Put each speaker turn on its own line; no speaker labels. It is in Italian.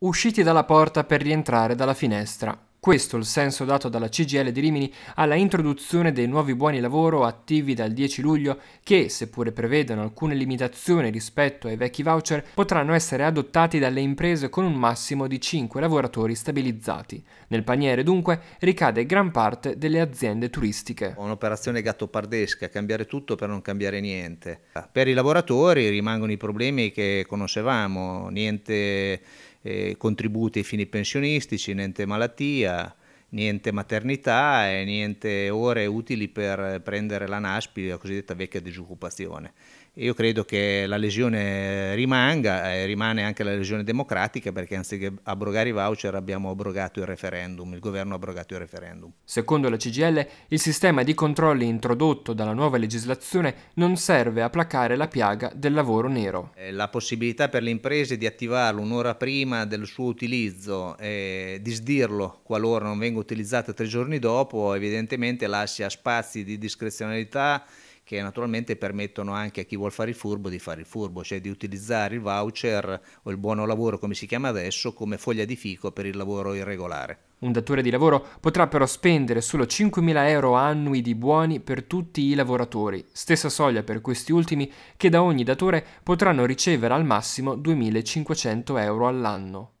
usciti dalla porta per rientrare dalla finestra. Questo il senso dato dalla CGL di Rimini alla introduzione dei nuovi buoni lavoro attivi dal 10 luglio che, seppure prevedono alcune limitazioni rispetto ai vecchi voucher, potranno essere adottati dalle imprese con un massimo di 5 lavoratori stabilizzati. Nel paniere dunque ricade gran parte delle aziende turistiche. Un'operazione gattopardesca,
cambiare tutto per non cambiare niente. Per i lavoratori rimangono i problemi che conoscevamo, niente eh, contributi ai fini pensionistici, niente malattia, niente maternità e niente ore utili per prendere la NASPI, la cosiddetta vecchia disoccupazione. Io credo che la lesione rimanga e rimane anche la lesione democratica perché anziché abrogare i voucher abbiamo abrogato il referendum, il governo ha abrogato il referendum. Secondo la CGL il sistema di controlli introdotto dalla nuova
legislazione non serve
a placare la piaga del lavoro nero. Eh, la possibilità per le imprese di attivarlo un'ora prima del suo utilizzo e disdirlo qualora non venga utilizzato utilizzata tre giorni dopo evidentemente lascia spazi di discrezionalità che naturalmente permettono anche a chi vuole fare il furbo di fare il furbo, cioè di utilizzare il voucher o il buono lavoro come si chiama adesso come foglia di fico per il lavoro irregolare. Un datore
di lavoro potrà però spendere solo 5.000 euro annui di buoni per tutti i lavoratori, stessa soglia per questi ultimi che da ogni datore potranno ricevere al massimo 2.500 euro all'anno.